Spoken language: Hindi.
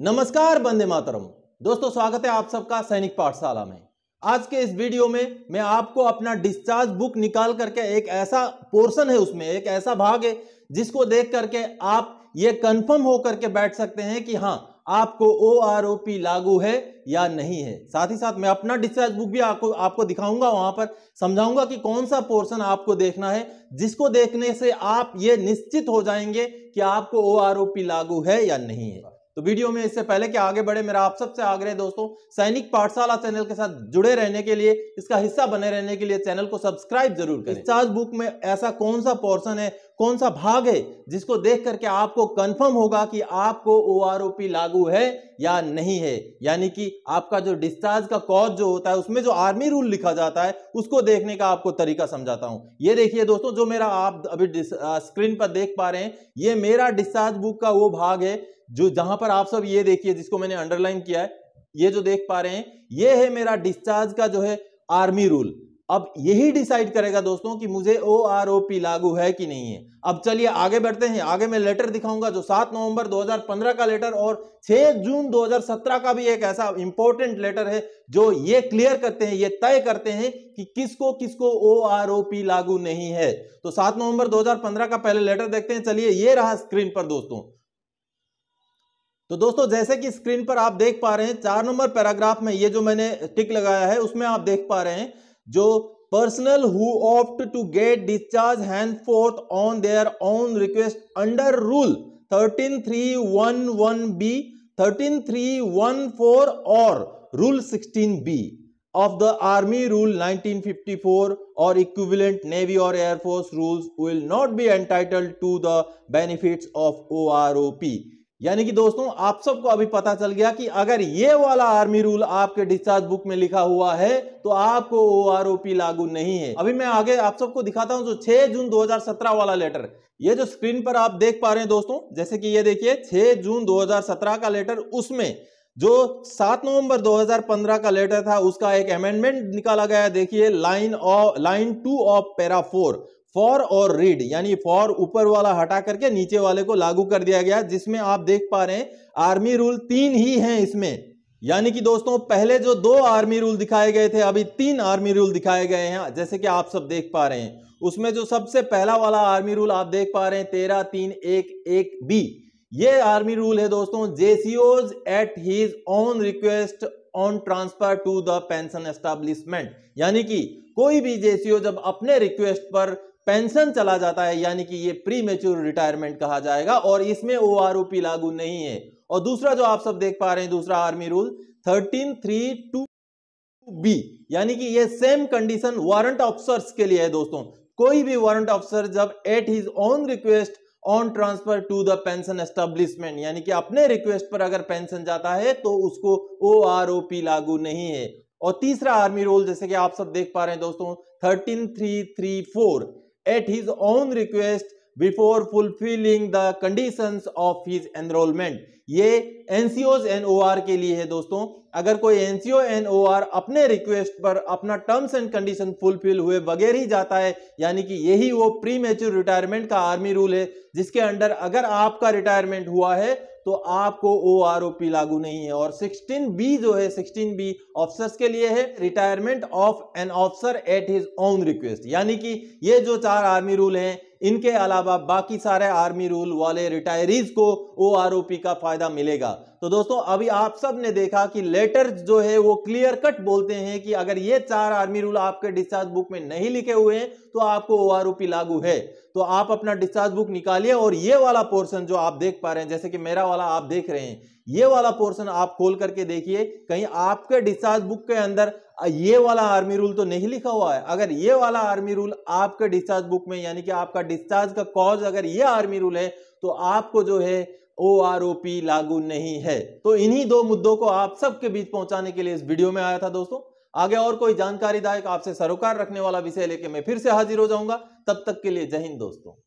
नमस्कार बंदे मातरम दोस्तों स्वागत है आप सबका सैनिक पाठशाला में आज के इस वीडियो में मैं आपको अपना डिस्चार्ज बुक निकाल करके एक ऐसा पोर्शन है उसमें एक ऐसा भाग है जिसको देख करके आप ये कंफर्म हो करके बैठ सकते हैं कि हाँ आपको ओ आर ओ पी लागू है या नहीं है साथ ही साथ मैं अपना डिस्चार्ज बुक भी आपको आपको दिखाऊंगा वहां पर समझाऊंगा कि कौन सा पोर्शन आपको देखना है जिसको देखने से आप ये निश्चित हो जाएंगे कि आपको ओ आर ओ पी लागू है या नहीं है तो वीडियो में इससे पहले कि आगे बढ़े मेरा आप सबसे आग्रह दोस्तों सैनिक पाठशाला चैनल के साथ जुड़े रहने के लिए इसका हिस्सा बने रहने के लिए चैनल को सब्सक्राइब जरूर करें चार्ज बुक में ऐसा कौन सा पोर्शन है कौन सा भाग है जिसको देख करके आपको कंफर्म होगा कि आपको ओ लागू है या नहीं है यानी कि आपका जो डिस्चार्ज का कॉज जो होता है उसमें जो आर्मी रूल लिखा जाता है उसको देखने का आपको तरीका समझाता हूं ये देखिए दोस्तों जो मेरा आप अभी स्क्रीन पर देख पा रहे हैं ये मेरा डिस्चार्ज बुक का वो भाग है जो जहां पर आप सब ये देखिए जिसको मैंने अंडरलाइन किया है ये जो देख पा रहे हैं ये है मेरा डिस्चार्ज का जो है आर्मी रूल अब यही डिसाइड करेगा दोस्तों कि मुझे ओ आर ओ पी लागू है कि नहीं है अब चलिए आगे बढ़ते हैं आगे मैं लेटर दिखाऊंगा जो 7 नवंबर 2015 का लेटर और 6 जून 2017 का भी एक ऐसा इंपॉर्टेंट लेटर है जो ये क्लियर करते हैं ये तय करते हैं कि किसको किसको ओ आर ओ पी लागू नहीं है तो 7 नवंबर 2015 का पहले लेटर देखते हैं चलिए ये रहा स्क्रीन पर दोस्तों तो दोस्तों जैसे कि स्क्रीन पर आप देख पा रहे हैं चार नंबर पैराग्राफ में ये जो मैंने टिक लगाया है उसमें आप देख पा रहे हैं जो personal who opt to get discharge hand forth on their own request under rule thirteen three one one B thirteen three one four और rule sixteen B of the army rule 1954 or equivalent navy or air force rules will not be entitled to the benefits ओ यानी कि दोस्तों आप सबको अभी पता चल गया कि अगर ये वाला आर्मी रूल आपके डिस्चार्ज बुक में लिखा हुआ है तो आपको ओ लागू नहीं है अभी मैं आगे आप सबको दिखाता हूं जो 6 जून 2017 वाला लेटर ये जो स्क्रीन पर आप देख पा रहे हैं दोस्तों जैसे कि ये देखिए 6 जून 2017 का लेटर उसमें जो सात नवंबर 2015 का लेटर था उसका एक अमेंडमेंट निकाला गया देखिए line of line two of para four for और रीड यानी फॉर ऊपर वाला हटा करके नीचे वाले को लागू कर दिया गया जिसमें आप देख पा रहे हैं आर्मी रूल तीन ही हैं इसमें यानी कि दोस्तों पहले जो दो आर्मी रूल दिखाए गए थे अभी तीन आर्मी रूल दिखाए गए हैं जैसे कि आप सब देख पा रहे हैं उसमें जो सबसे पहला वाला आर्मी रूल आप देख पा रहे हैं तेरह तीन एक एक बी ये आर्मी रूल है दोस्तों जेसीओज at his own request on transfer to the pension establishment यानी कि कोई भी जेसीओ जब अपने रिक्वेस्ट पर पेंशन चला जाता है यानी कि ये प्री मेच्योर रिटायरमेंट कहा जाएगा और इसमें ओ आर लागू नहीं है और दूसरा जो आप सब देख पा रहे हैं दूसरा army rule thirteen three two B यानी कि ये सेम कंडीशन वारंट ऑफिसर्स के लिए है दोस्तों कोई भी वारंट ऑफिसर जब at his own request on transfer to the pension establishment यानी कि अपने रिक्वेस्ट पर अगर पेंशन जाता है तो उसको ओ आर ओ पी लागू नहीं है और तीसरा आर्मी रोल जैसे कि आप सब देख पा रहे हैं दोस्तों thirteen three three four at his own request before fulfilling the condition of his enrolment ये एन ओ आर के लिए है दोस्तों अगर कोई एनसीओ आर अपने रिक्वेस्ट पर अपना टर्म्स एंड कंडीशन फुलफिल हुए बगैर ही जाता है यानी कि यही वो प्री मेच्योर रिटायरमेंट का आर्मी रूल है जिसके अंडर अगर आपका रिटायरमेंट हुआ है तो आपको ओ आर ओ पी लागू नहीं है और सिक्सटीन बी जो है सिक्सटीन बी ऑफिसर्स के लिए है retirement of an officer at his own request यानी कि ये जो चार आर्मी रूल हैं इनके अलावा बाकी सारे आर्मी रूल वाले रिटायरीज को ओ का फायदा मिलेगा तो दोस्तों अभी आप सब ने देखा कि लेटर जो है वो क्लियर कट बोलते हैं कि अगर ये चार आर्मी रूल आपके डिस्चार्ज बुक में नहीं लिखे हुए हैं तो आपको ओ लागू है तो आप अपना डिस्चार्ज बुक निकालिए और ये वाला पोर्सन जो आप देख पा रहे हैं जैसे कि मेरा वाला आप देख रहे हैं ये वाला पोर्सन आप खोल करके देखिए कहीं आपके डिस्चार्ज बुक के अंदर ये वाला आर्मी रूल तो नहीं लिखा हुआ है अगर ये वाला आर्मी रूल आपके डिस्चार्ज बुक में यानी कि आपका डिस्चार्ज का कॉज अगर ये आर्मी रूल है तो आपको जो है ओआरओपी लागू नहीं है तो इन्हीं दो मुद्दों को आप सबके बीच पहुंचाने के लिए इस वीडियो में आया था दोस्तों आगे और कोई जानकारीदायक आपसे सरोकार रखने वाला विषय लेके मैं फिर से हाजिर हो जाऊंगा तब तक के लिए जय हिंद दोस्तों